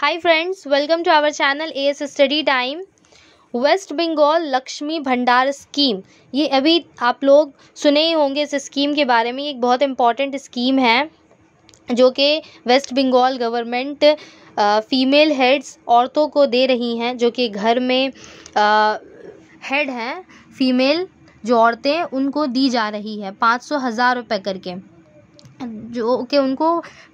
hi friends welcome to our channel A S study time West Bengal Lakshmi Bhandar scheme ये अभी आप लोग सुने ही होंगे इस स्कीम के बारे में एक बहुत इम्पॉर्टेंट स्कीम है जो कि West Bengal government female heads औरतों को दे रही हैं जो कि घर में हेड हैं फीमेल जो औरतें उनको दी जा रही है पाँच सौ हज़ार रुपये करके जो कि उनको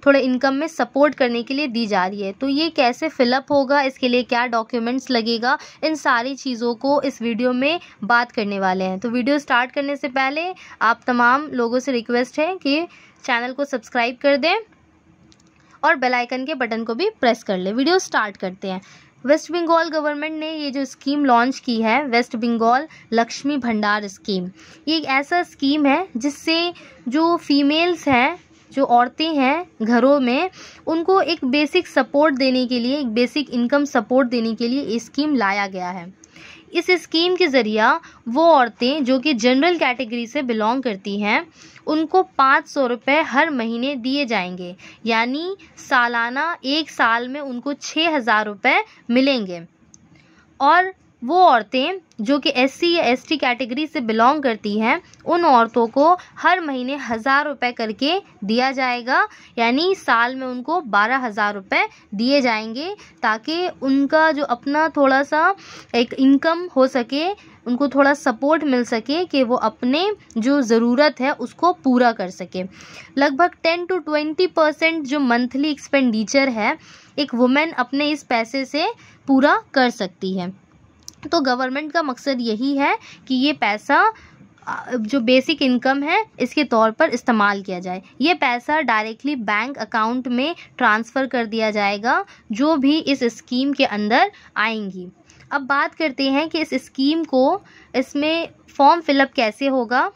थोड़े इनकम में सपोर्ट करने के लिए दी जा रही है तो ये कैसे फिलअप होगा इसके लिए क्या डॉक्यूमेंट्स लगेगा इन सारी चीज़ों को इस वीडियो में बात करने वाले हैं तो वीडियो स्टार्ट करने से पहले आप तमाम लोगों से रिक्वेस्ट है कि चैनल को सब्सक्राइब कर दें और बेल आइकन के बटन को भी प्रेस कर लें वीडियो स्टार्ट करते हैं वेस्ट बंगाल गवर्नमेंट ने ये जो स्कीम लॉन्च की है वेस्ट बंगाल लक्ष्मी भंडार स्कीम ये एक ऐसा स्कीम है जिससे जो फीमेल्स हैं जो औरतें हैं घरों में उनको एक बेसिक सपोर्ट देने के लिए एक बेसिक इनकम सपोर्ट देने के लिए ये स्कीम लाया गया है इस स्कीम के ज़रिया वो औरतें जो कि जनरल कैटेगरी से बिलोंग करती हैं उनको पाँच सौ रुपये हर महीने दिए जाएंगे यानी सालाना एक साल में उनको छः हज़ार रुपये मिलेंगे और वो औरतें जो कि एस सी या एस टी कैटेगरी से बिलोंग करती हैं उन औरतों को हर महीने हज़ार रुपये करके दिया जाएगा यानी साल में उनको बारह हज़ार रुपये दिए जाएंगे ताकि उनका जो अपना थोड़ा सा एक इनकम हो सके उनको थोड़ा सपोर्ट मिल सके कि वो अपने जो ज़रूरत है उसको पूरा कर सके लगभग टेन टू ट्वेंटी परसेंट जो मंथली एक्सपेंडिचर है एक वुमेन अपने इस पैसे से पूरा कर सकती है तो गवर्नमेंट का मकसद यही है कि ये पैसा जो बेसिक इनकम है इसके तौर पर इस्तेमाल किया जाए ये पैसा डायरेक्टली बैंक अकाउंट में ट्रांसफ़र कर दिया जाएगा जो भी इस स्कीम के अंदर आएंगी अब बात करते हैं कि इस स्कीम को इसमें फॉर्म फिलअप कैसे होगा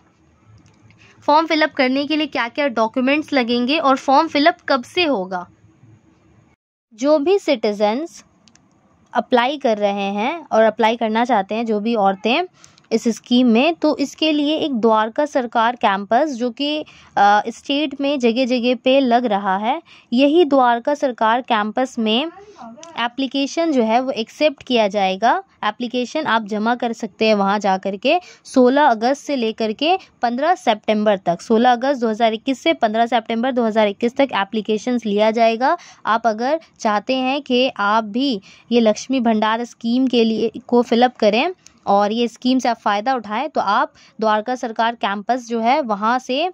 फॉर्म फिलअप करने के लिए क्या क्या डॉक्यूमेंट्स लगेंगे और फॉर्म फिलअप कब से होगा जो भी सिटीजन्स अप्लाई कर रहे हैं और अप्लाई करना चाहते हैं जो भी औरतें इस स्कीम में तो इसके लिए एक द्वारका सरकार कैंपस जो कि स्टेट में जगह जगह पे लग रहा है यही द्वारका सरकार कैंपस में एप्लीकेशन जो है वो एक्सेप्ट किया जाएगा एप्लीकेशन आप जमा कर सकते हैं वहाँ जा कर के 16 अगस्त से लेकर के 15 सितंबर तक 16 अगस्त 2021 से 15 सितंबर 2021 तक एप्लीकेशंस लिया जाएगा आप अगर चाहते हैं कि आप भी ये लक्ष्मी भंडार स्कीम के लिए को फिलअप करें और ये स्कीम से आप फ़ायदा उठाएं तो आप द्वारका सरकार कैंपस जो है वहाँ से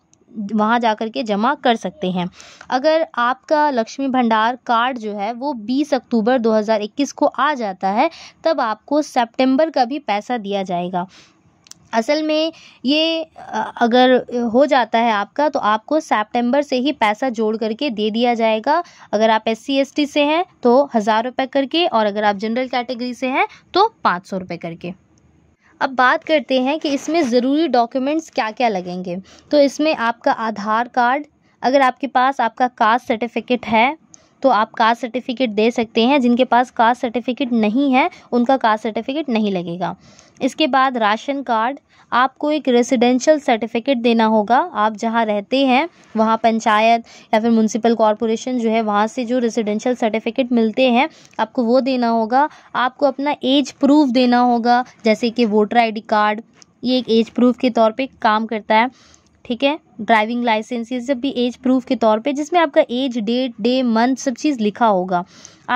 वहाँ जा कर के जमा कर सकते हैं अगर आपका लक्ष्मी भंडार कार्ड जो है वो 20 अक्टूबर 2021 को आ जाता है तब आपको सितंबर का भी पैसा दिया जाएगा असल में ये अगर हो जाता है आपका तो आपको सितंबर से ही पैसा जोड़ करके दे दिया जाएगा अगर आप एस सी से हैं तो हज़ार रुपये करके और अगर आप जनरल कैटेगरी से हैं तो पाँच सौ रुपये करके अब बात करते हैं कि इसमें ज़रूरी डॉक्यूमेंट्स क्या क्या लगेंगे तो इसमें आपका आधार कार्ड अगर आपके पास आपका कास्ट सर्टिफिकेट है तो आप कास्ट सर्टिफिकेट दे सकते हैं जिनके पास कास्ट सर्टिफिकेट नहीं है उनका कास्ट सर्टिफिकेट नहीं लगेगा इसके बाद राशन कार्ड आपको एक रेसिडेंशियल सर्टिफिकेट देना होगा आप जहाँ रहते हैं वहाँ पंचायत या फिर म्यूनसिपल कॉरपोरेशन जो है वहाँ से जो रेसिडेंशियल सर्टिफिकेट मिलते हैं आपको वो देना होगा आपको अपना एज प्रूफ देना होगा जैसे कि वोटर आईडी कार्ड ये एक एज प्रूफ के तौर पे काम करता है ठीक है ड्राइविंग लाइसेंस ये सब भी एज प्रूफ के तौर पे जिसमें आपका एज डेट डे मंथ सब चीज़ लिखा होगा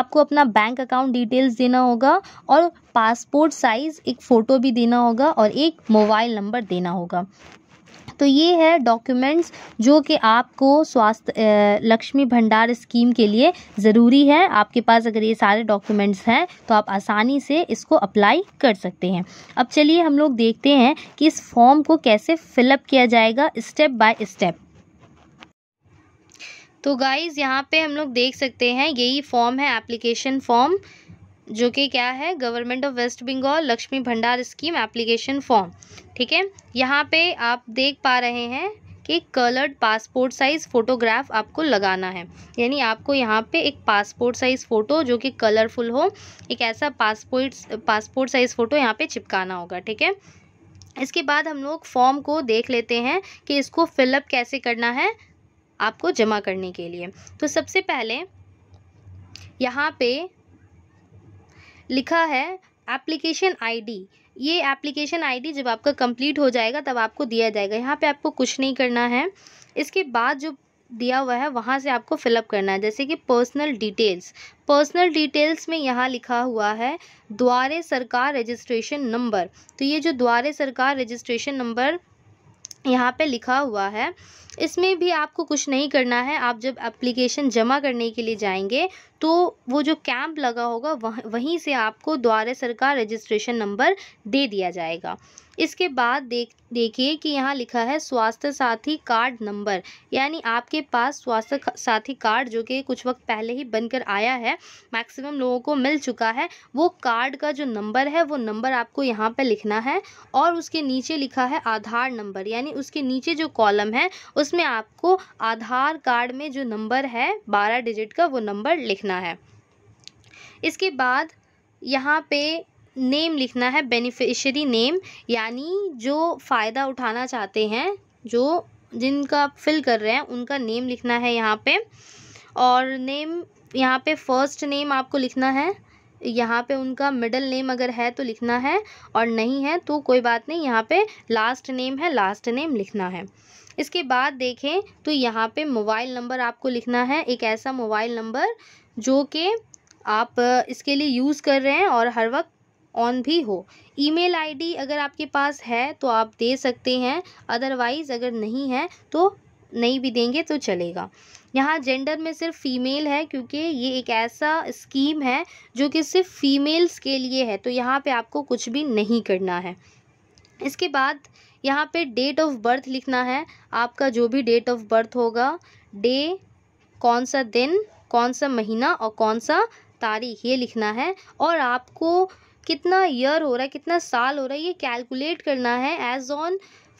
आपको अपना बैंक अकाउंट डिटेल्स देना होगा और पासपोर्ट साइज़ एक फ़ोटो भी देना होगा और एक मोबाइल नंबर देना होगा तो ये है डॉक्यूमेंट्स जो कि आपको स्वास्थ्य लक्ष्मी भंडार स्कीम के लिए ज़रूरी है आपके पास अगर ये सारे डॉक्यूमेंट्स हैं तो आप आसानी से इसको अप्लाई कर सकते हैं अब चलिए हम लोग देखते हैं कि इस फॉर्म को कैसे फिलअप किया जाएगा स्टेप बाय स्टेप तो गाइज़ यहाँ पे हम लोग देख सकते हैं यही फॉर्म है एप्लीकेशन फॉर्म जो कि क्या है government of West Bengal Lakshmi Bhandar scheme application form ठीक है यहाँ पे आप देख पा रहे हैं कि कलर्ड पासपोर्ट साइज़ फ़ोटोग्राफ आपको लगाना है यानी आपको यहाँ पे एक पासपोर्ट साइज़ फ़ोटो जो कि कलरफुल हो एक ऐसा पासपोर्ट पासपोर्ट साइज़ फ़ोटो यहाँ पे चिपकाना होगा ठीक है इसके बाद हम लोग फॉर्म को देख लेते हैं कि इसको फिलअप कैसे करना है आपको जमा करने के लिए तो सबसे पहले यहाँ पे लिखा है एप्लीकेशन आईडी ये एप्लीकेशन आईडी जब आपका कंप्लीट हो जाएगा तब आपको दिया जाएगा यहाँ पे आपको कुछ नहीं करना है इसके बाद जो दिया हुआ है वहाँ से आपको फिलअप करना है जैसे कि पर्सनल डिटेल्स पर्सनल डिटेल्स में यहाँ लिखा हुआ है द्वारे सरकार रजिस्ट्रेशन नंबर तो ये जो द्वारे सरकार रजिस्ट्रेशन नंबर यहाँ पे लिखा हुआ है इसमें भी आपको कुछ नहीं करना है आप जब एप्लीकेशन जमा करने के लिए जाएंगे तो वो जो कैंप लगा होगा वह वहीं से आपको द्वारा सरकार रजिस्ट्रेशन नंबर दे दिया जाएगा इसके बाद देख देखिए कि यहाँ लिखा है स्वास्थ्य साथी कार्ड नंबर यानी आपके पास स्वास्थ्य साथी कार्ड जो कि कुछ वक्त पहले ही बनकर आया है मैक्सिमम लोगों को मिल चुका है वो कार्ड का जो नंबर है वो नंबर आपको यहाँ पर लिखना है और उसके नीचे लिखा है आधार नंबर यानी उसके नीचे जो कॉलम है उसमें आपको आधार कार्ड में जो नंबर है बारह डिजिट का वो नंबर लिखना है इसके बाद यहाँ पे नेम लिखना है बेनिफिशरी नेम यानी जो फ़ायदा उठाना चाहते हैं जो जिनका आप फिल कर रहे हैं उनका नेम लिखना है यहाँ पे और नेम यहाँ पे फर्स्ट नेम आपको लिखना है यहाँ पे उनका मिडल नेम अगर है तो लिखना है और नहीं है तो कोई बात नहीं यहाँ पे लास्ट नेम है लास्ट नेम लिखना है इसके बाद देखें तो यहाँ पे मोबाइल नंबर आपको लिखना है एक ऐसा मोबाइल नंबर जो कि आप इसके लिए यूज़ कर रहे हैं और हर वक्त ऑन भी हो ईमेल आईडी अगर आपके पास है तो आप दे सकते हैं अदरवाइज़ अगर नहीं है तो नहीं भी देंगे तो चलेगा यहाँ जेंडर में सिर्फ फ़ीमेल है क्योंकि ये एक ऐसा स्कीम है जो कि सिर्फ फ़ीमेल्स के लिए है तो यहाँ पे आपको कुछ भी नहीं करना है इसके बाद यहाँ पे डेट ऑफ बर्थ लिखना है आपका जो भी डेट ऑफ बर्थ होगा डे कौन सा दिन कौन सा महीना और कौन सा तारीख ये लिखना है और आपको कितना ईयर हो रहा है कितना साल हो रहा है ये कैलकुलेट करना है एज ऑन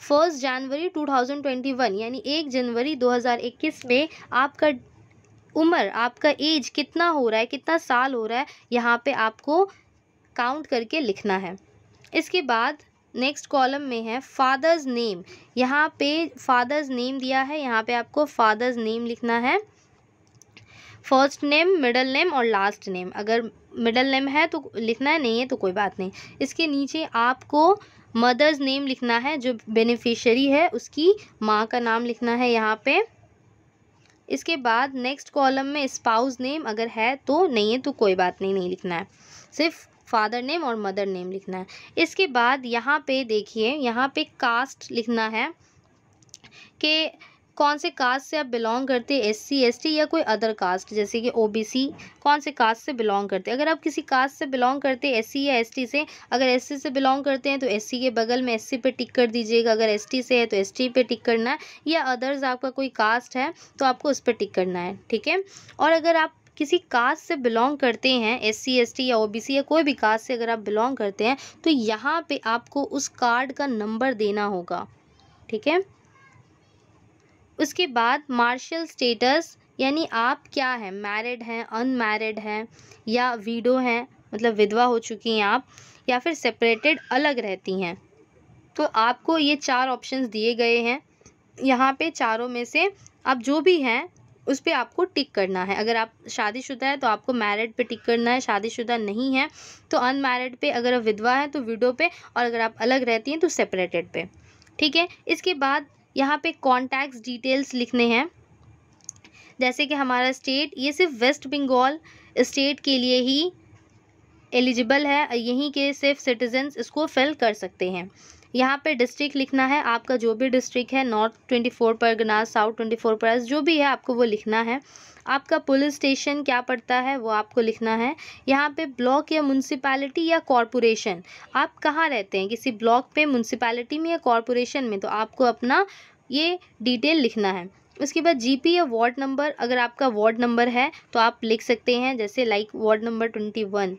फर्स्ट जनवरी 2021 यानी एक जनवरी 2021 में आपका उम्र आपका एज कितना हो रहा है कितना साल हो रहा है यहाँ पे आपको काउंट करके लिखना है इसके बाद नेक्स्ट कॉलम में है फादर्स नेम यहाँ पे फादर्स नेम दिया है यहाँ पे आपको फादर्स नेम लिखना है फर्स्ट नेम मिडल नेम और लास्ट नेम अगर मिडल नेम है तो लिखना है नहीं है तो कोई बात नहीं इसके नीचे आपको मदर्स नेम लिखना है जो बेनिफिशियरी है उसकी माँ का नाम लिखना है यहाँ पे इसके बाद नेक्स्ट कॉलम में स्पाउस नेम अगर है तो नहीं है तो कोई बात नहीं नहीं लिखना है सिर्फ फादर नेम और मदर नेम लिखना है इसके बाद यहाँ पे देखिए यहाँ पे कास्ट लिखना है कि कौन से कास्ट से आप बिलोंग करते हैं एस सी या कोई अदर कास्ट जैसे कि ओ बी सी कौन से कास्ट से बिलोंग करते हैं अगर आप किसी कास्ट से बिलोंग करते हैं एस या एस टी से अगर एस सी से बिलोंग करते हैं तो एस सी के बगल में एस पे टिक कर दीजिएगा अगर एस टी से है तो एस पे टिक करना है या अदर्स आपका कोई कास्ट है तो आपको उस पर टिक करना है ठीक है और अगर आप किसी कास्ट से बिलोंग करते हैं एस सी एस टी या ओ बी सी या कोई भी कास्ट से अगर आप बिलोंग करते हैं तो यहाँ पे आपको उस कार्ड का नंबर देना होगा ठीक है उसके बाद मार्शल स्टेटस यानी आप क्या हैं मैरिड हैं अनमैरिड हैं या वीडो हैं मतलब विधवा हो चुकी हैं आप या फिर सेपरेटेड अलग रहती हैं तो आपको ये चार ऑप्शंस दिए गए हैं यहाँ पे चारों में से आप जो भी हैं उस पर आपको टिक करना है अगर आप शादीशुदा है तो आपको मैरिड पे टिक करना है शादीशुदा नहीं है तो अनमैरिड पे अगर आप विधवा है तो विडो पे और अगर आप अलग रहती हैं तो सेपरेटेड पे ठीक है इसके बाद यहाँ पे कॉन्टैक्ट्स डिटेल्स लिखने हैं जैसे कि हमारा स्टेट ये सिर्फ वेस्ट बंगाल स्टेट के लिए ही एलिजिबल है यहीं के सिर्फ सिटीजन्स इसको फिल कर सकते हैं यहाँ पे डिस्ट्रिक्ट लिखना है आपका जो भी डिस्ट्रिक्ट है north twenty four Pargana south twenty four पर जो भी है आपको वो लिखना है आपका पुलिस स्टेशन क्या पड़ता है वो आपको लिखना है यहाँ पे ब्लॉक या म्यूनसिपैलिटी या कॉरपोरेशन आप कहाँ रहते हैं किसी ब्लॉक पे म्यूनसिपैलिटी में या कॉरपोरेशन में तो आपको अपना ये डिटेल लिखना है उसके बाद जीपी या वार्ड नंबर अगर आपका वार्ड नंबर है तो आप लिख सकते हैं जैसे like ward number twenty one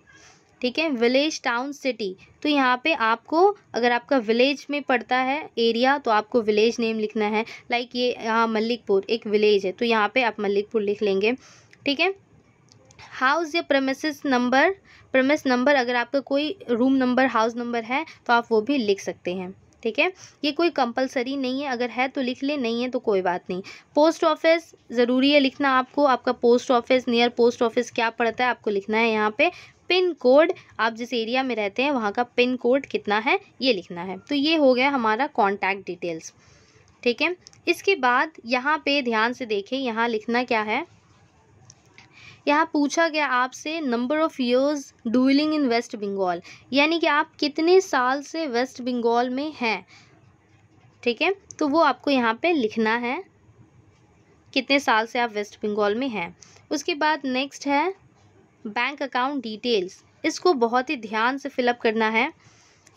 ठीक है विलेज टाउन सिटी तो यहाँ पे आपको अगर आपका विलेज में पड़ता है एरिया तो आपको विलेज नेम लिखना है लाइक ये यहाँ मल्लिकपुर एक विलेज है तो यहाँ पे आप मल्लिकपुर लिख लेंगे ठीक है हाउस या प्रमिसेस नंबर प्रमिस नंबर अगर आपका कोई रूम नंबर हाउस नंबर है तो आप वो भी लिख सकते हैं ठीक है ये कोई कंपलसरी नहीं है अगर है तो लिख ले नहीं है तो कोई बात नहीं पोस्ट ऑफिस ज़रूरी है लिखना आपको आपका post office near post office क्या पड़ता है आपको लिखना है यहाँ पे पिन कोड आप जिस एरिया में रहते हैं वहाँ का पिन कोड कितना है ये लिखना है तो ये हो गया हमारा कॉन्टैक्ट डिटेल्स ठीक है इसके बाद यहाँ पे ध्यान से देखें यहाँ लिखना क्या है यहाँ पूछा गया आपसे number of years dwelling in West Bengal यानी कि आप कितने साल से वेस्ट बंगाल में हैं ठीक है तो वो आपको यहाँ पे लिखना है कितने साल से आप वेस्ट बंगाल में हैं उसके बाद नेक्स्ट है बैंक अकाउंट डिटेल्स इसको बहुत ही ध्यान से फिलअप करना है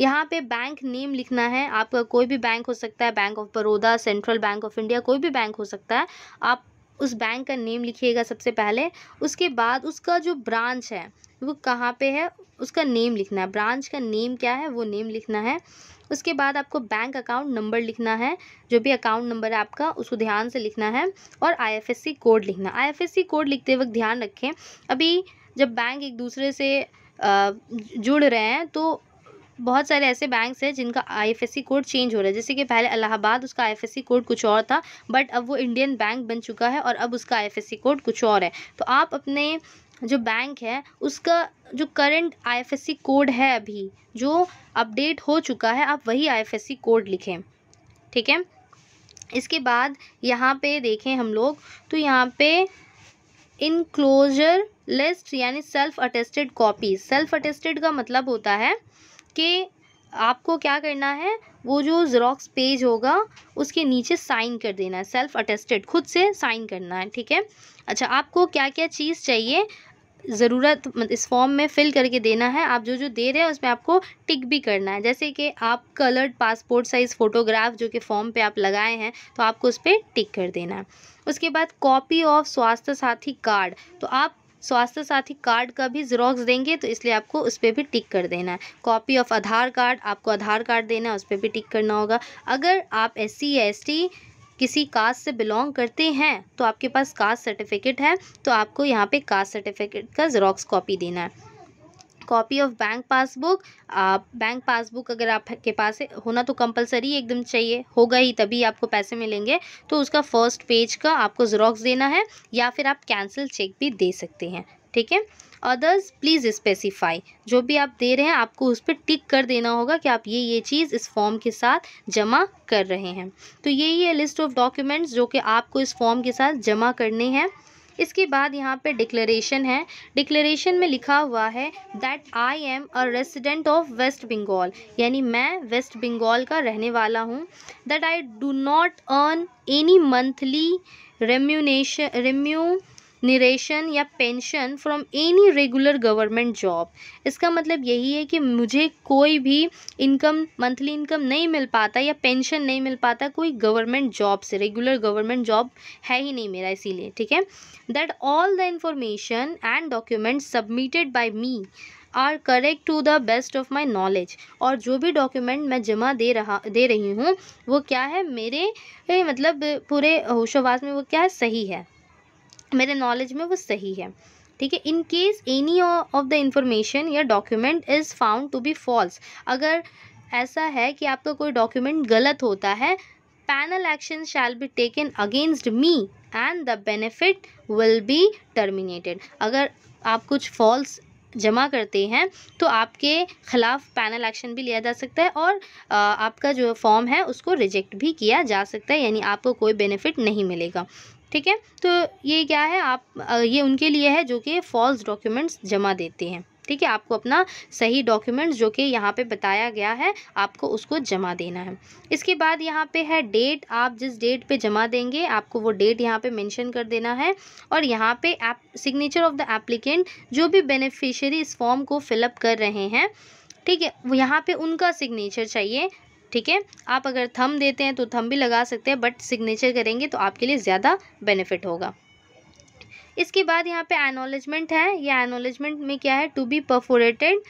यहाँ पे बैंक नेम लिखना है आपका कोई भी बैंक हो सकता है bank of Baroda central bank of India कोई भी बैंक हो सकता है आप उस बैंक का नेम लिखिएगा सबसे पहले उसके बाद उसका जो ब्रांच है वो कहाँ पे है उसका नेम लिखना है ब्रांच का नेम क्या है वो नेम लिखना है उसके बाद आपको बैंक अकाउंट नंबर लिखना है जो भी अकाउंट नंबर है आपका उसको ध्यान से लिखना है और आईएफएससी कोड लिखना आईएफएससी कोड लिखते वक्त ध्यान रखें अभी जब बैंक एक दूसरे से जुड़ रहे हैं तो बहुत सारे ऐसे बैंक्स हैं जिनका आईएफएससी कोड चेंज हो रहा है जैसे कि पहले अलाहाबाद उसका आईएफएससी कोड कुछ और था बट अब वो इंडियन बैंक बन चुका है और अब उसका आईएफएससी कोड कुछ और है तो आप अपने जो बैंक है उसका जो करंट आईएफएससी कोड है अभी जो अपडेट हो चुका है आप वही आईएफएससी कोड लिखें ठीक है इसके बाद यहाँ पे देखें हम लोग तो यहाँ पे इनक्लोजर लिस्ट यानी self attested copy self attested का मतलब होता है कि आपको क्या करना है वो जो ज़ेरॉक्स पेज होगा उसके नीचे साइन कर देना है सेल्फ अटेस्टेड खुद से साइन करना है ठीक है अच्छा आपको क्या क्या चीज़ चाहिए ज़रूरत इस फॉर्म में फिल करके देना है आप जो जो दे रहे हैं उसमें आपको टिक भी करना है जैसे कि आप कलर्ड पासपोर्ट साइज़ फ़ोटोग्राफ जो कि फॉर्म पे आप लगाए हैं तो आपको उस पर टिक कर देना है उसके बाद कॉपी ऑफ स्वास्थ्य साथी कार्ड तो आप स्वास्थ्य साथी कार्ड का भी ज़ेरॉक्स देंगे तो इसलिए आपको उस पर भी टिक कर देना है कॉपी ऑफ आधार कार्ड आपको आधार कार्ड देना है उस पर भी टिक करना होगा अगर आप एस सी एस टी किसी कास्ट से बिलोंग करते हैं तो आपके पास कास्ट सर्टिफिकेट है तो आपको यहाँ पे कास्ट सर्टिफिकेट का जीरोक्स कॉपी देना है copy of bank passbook bank passbook अगर आपके पास होना तो कंपलसरी एकदम चाहिए होगा ही तभी आपको पैसे मिलेंगे तो उसका फर्स्ट पेज का आपको ज़ेरॉक्स देना है या फिर आप कैंसिल चेक भी दे सकते हैं ठीक है अदर्स प्लीज़ स्पेसिफाई जो भी आप दे रहे हैं आपको उस पर टिक कर देना होगा कि आप ये ये चीज़ इस फॉर्म के साथ जमा कर रहे हैं तो यही है लिस्ट ऑफ डॉक्यूमेंट्स जो कि आपको इस फॉर्म के साथ जमा करने हैं इसके बाद यहाँ पे डिक्लेरेशन है डिक्लेरेशन में लिखा हुआ है that I am a resident of West Bengal यानी मैं वेस्ट बंगाल का रहने वाला हूँ that I do not earn any monthly remuneration remuneration या pension from any regular government job इसका मतलब यही है कि मुझे कोई भी इनकम मंथली इनकम नहीं मिल पाता या पेंशन नहीं मिल पाता कोई गवर्नमेंट जॉब से रेगुलर गवर्नमेंट जॉब है ही नहीं मेरा इसीलिए ठीक है that all the information and document submitted by me are correct to the best of my knowledge और जो भी डॉक्यूमेंट मैं जमा दे रहा दे रही हूँ वो क्या है मेरे मतलब पूरे होशोवास में वो क्या है सही है मेरे नॉलेज में वो सही है ठीक है in case any of the information या document is found to be false अगर ऐसा है कि आपका कोई डॉक्यूमेंट गलत होता है penal action shall be taken against me and the benefit will be terminated अगर आप कुछ फॉल्स जमा करते हैं तो आपके ख़िलाफ़ पैनल एक्शन भी लिया जा सकता है और आपका जो फॉर्म है उसको रिजेक्ट भी किया जा सकता है यानी आपको कोई बेनिफिट नहीं मिलेगा ठीक है तो ये क्या है आप ये उनके लिए है जो कि फॉल्स डॉक्यूमेंट्स जमा देते हैं ठीक है आपको अपना सही डॉक्यूमेंट्स जो कि यहाँ पे बताया गया है आपको उसको जमा देना है इसके बाद यहाँ पे है डेट आप जिस डेट पे जमा देंगे आपको वो डेट यहाँ पे मेंशन कर देना है और यहाँ पे app signature of the applicant जो भी बेनिफिशियरी इस फॉर्म को फिलअप कर रहे हैं ठीक है यहाँ पे उनका सिग्नेचर चाहिए ठीक है आप अगर थम देते हैं तो थम भी लगा सकते हैं बट सिग्नेचर करेंगे तो आपके लिए ज़्यादा बेनिफिट होगा इसके बाद यहाँ पे एनोलेजमेंट है या एनोलेजमेंट में क्या है to be perforated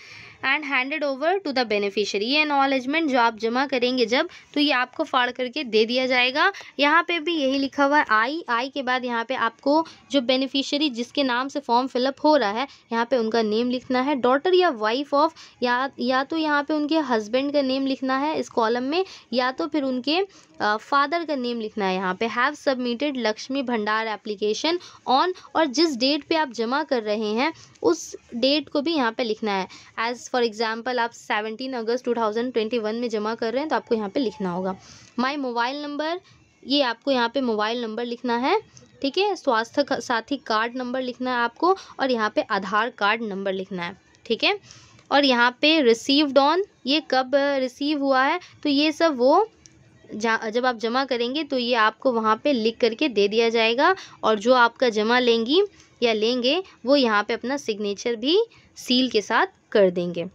and handed over to the beneficiary ये नॉलेजमेंट जो आप जमा करेंगे जब तो ये आपको फाड़ करके दे दिया जाएगा यहाँ पे भी यही लिखा हुआ है आई आई के बाद यहाँ पे आपको जो बेनिफिशियरी जिसके नाम से फॉर्म फिलअप हो रहा है यहाँ पे उनका नेम लिखना है डॉटर या वाइफ ऑफ या या तो यहाँ पे उनके हस्बैंड का नेम लिखना है इस कॉलम में या तो फिर उनके फादर का नेम लिखना है यहाँ पे हैव सबमिटेड लक्ष्मी भंडार एप्लीकेशन ऑन और जिस डेट पे आप जमा कर रहे हैं उस डेट को भी यहाँ पे लिखना है एज़ फॉर एग्ज़ाम्पल आप seventeen August two thousand twenty one में जमा कर रहे हैं तो आपको यहाँ पे लिखना होगा माई मोबाइल नंबर ये आपको यहाँ पे मोबाइल नंबर लिखना है ठीक है स्वास्थ्य साथी कार्ड नंबर लिखना है आपको और यहाँ पर आधार कार्ड नंबर लिखना है ठीक है और यहाँ पे रिसीव्ड ऑन ये कब रिसीव हुआ है तो ये सब वो जब आप जमा करेंगे तो ये आपको वहाँ पे लिख करके दे दिया जाएगा और जो आपका जमा लेंगी या लेंगे वो यहाँ पे अपना सिग्नेचर भी सील के साथ कर देंगे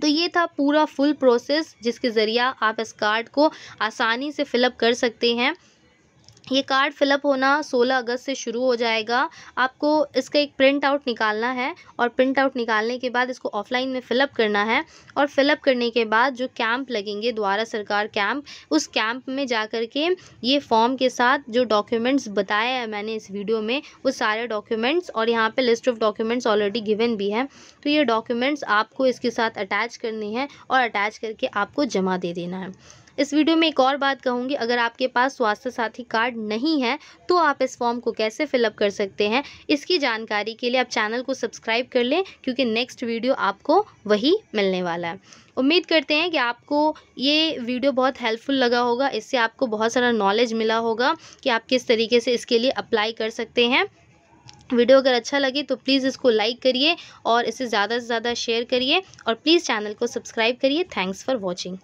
तो ये था पूरा फुल प्रोसेस जिसके ज़रिया आप इस कार्ड को आसानी से फिलअप कर सकते हैं ये कार्ड फिलअप होना 16 अगस्त से शुरू हो जाएगा आपको इसका एक प्रिंट आउट निकालना है और प्रिंट आउट निकालने के बाद इसको ऑफलाइन में फिलअप करना है और फिलअप करने के बाद जो कैंप लगेंगे द्वारा सरकार कैंप उस कैंप में जा कर के ये फॉर्म के साथ जो डॉक्यूमेंट्स बताए हैं मैंने इस वीडियो में वो सारे डॉक्यूमेंट्स और यहाँ पर list of documents already given भी है तो ये डॉक्यूमेंट्स आपको इसके साथ अटैच करनी है और अटैच करके आपको जमा दे देना है इस वीडियो में एक और बात कहूँगी अगर आपके पास स्वास्थ्य साथी कार्ड नहीं है तो आप इस फॉर्म को कैसे फिलअप कर सकते हैं इसकी जानकारी के लिए आप चैनल को सब्सक्राइब कर लें क्योंकि नेक्स्ट वीडियो आपको वही मिलने वाला है उम्मीद करते हैं कि आपको ये वीडियो बहुत हेल्पफुल लगा होगा इससे आपको बहुत सारा नॉलेज मिला होगा कि आप किस तरीके से इसके लिए अप्लाई कर सकते हैं वीडियो अगर अच्छा लगे तो प्लीज़ इसको लाइक करिए और इसे ज़्यादा से ज़्यादा शेयर करिए और प्लीज़ चैनल को सब्सक्राइब करिए थैंक्स फॉर वॉचिंग